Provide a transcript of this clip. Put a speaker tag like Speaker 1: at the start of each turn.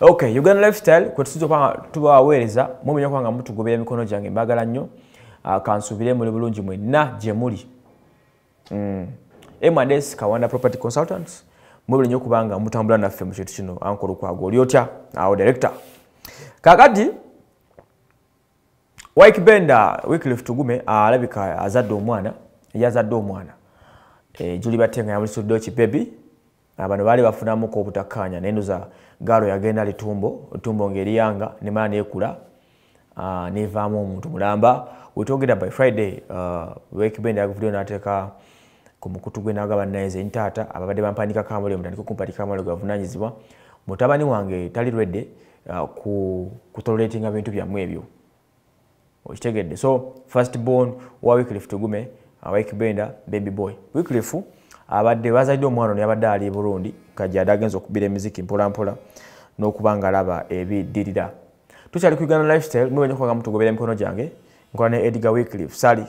Speaker 1: okay uganda lifestyle kwetutubaweereza mumenya kubanga mutugobera emikono gyange mbagala nnyo ah, kansuubire muli bulungi mm. mwenna gye muli mds kawanda property consultant mubiri nyo okubanga mutambula naffe mu kintu kino ankola okwaga oli otya awo directo kakati wikbende wiklif tugume alabika azadde omwana ye azadde omwana eh, juli batenga yamulisuddeo kibebi abantu baali bafunamuku obutakkanya nenuza gaalo yagenda litumbo tumbo ngaeriyanga nemala nekula nevaamu omuntu mulamba wetwogera by friday wekibendeyagvudio nateeka ku mukutu gwe naga bannaize ntaata ababadde bampanika kamalo mutandika okumpanika kamalo gavunanyizibwa mutabani wange tali lwedde kutoleratinga bintu byamu ebyo okitegedde so first bon wa wiklif tugume wikbender baby boy wiklifu abadde bazadde omwana ono yabadde ali burundi kajada agenza okubira emiziki mpolampola n'okuba nga alaba ebidirira tukyali ku uganda lifestyle mubenyekuanga mutugobera emikono gyange nkola ne edgar wiklif sali